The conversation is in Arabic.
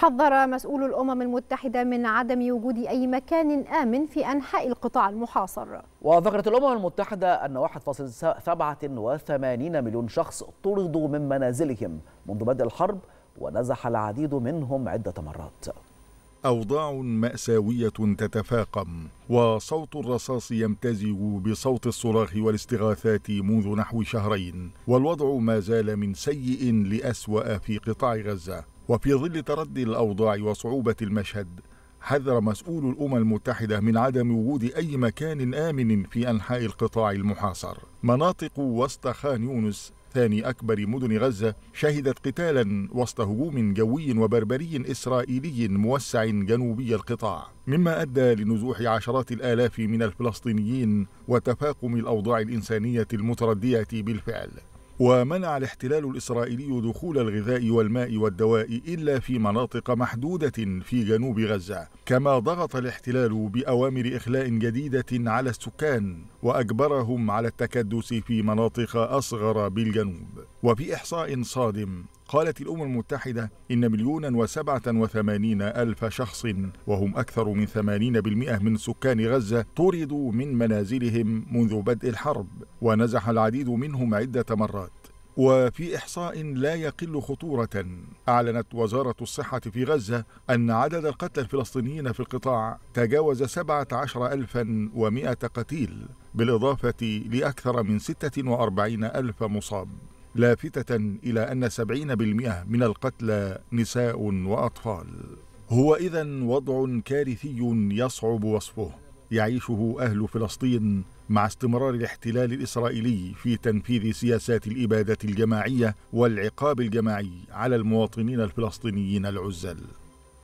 حذر مسؤول الأمم المتحدة من عدم وجود أي مكان آمن في أنحاء القطاع المحاصر وذكرت الأمم المتحدة أن 1.87 مليون شخص طردوا من منازلهم منذ بدء الحرب ونزح العديد منهم عدة مرات أوضاع مأساوية تتفاقم وصوت الرصاص يمتزج بصوت الصراخ والاستغاثات منذ نحو شهرين والوضع ما زال من سيء لأسوأ في قطاع غزة وفي ظل تردي الأوضاع وصعوبة المشهد حذر مسؤول الأمم المتحدة من عدم وجود أي مكان آمن في أنحاء القطاع المحاصر مناطق وسط خان يونس ثاني أكبر مدن غزة شهدت قتالا وسط هجوم جوي وبربري إسرائيلي موسع جنوبي القطاع مما أدى لنزوح عشرات الآلاف من الفلسطينيين وتفاقم الأوضاع الإنسانية المتردية بالفعل ومنع الاحتلال الإسرائيلي دخول الغذاء والماء والدواء إلا في مناطق محدودة في جنوب غزة كما ضغط الاحتلال بأوامر إخلاء جديدة على السكان وأجبرهم على التكدس في مناطق أصغر بالجنوب وفي إحصاء صادم قالت الأمم المتحدة إن مليونا وسبعة وثمانين ألف شخص وهم أكثر من ثمانين بالمئة من سكان غزة طردوا من منازلهم منذ بدء الحرب ونزح العديد منهم عدة مرات وفي إحصاء لا يقل خطورة أعلنت وزارة الصحة في غزة أن عدد القتلى الفلسطينيين في القطاع تجاوز 17100 قتيل بالإضافة لأكثر من 46 ألف مصاب لافتة إلى أن 70% من القتلى نساء وأطفال هو إذا وضع كارثي يصعب وصفه يعيشه أهل فلسطين مع استمرار الاحتلال الإسرائيلي في تنفيذ سياسات الإبادة الجماعية والعقاب الجماعي على المواطنين الفلسطينيين العزل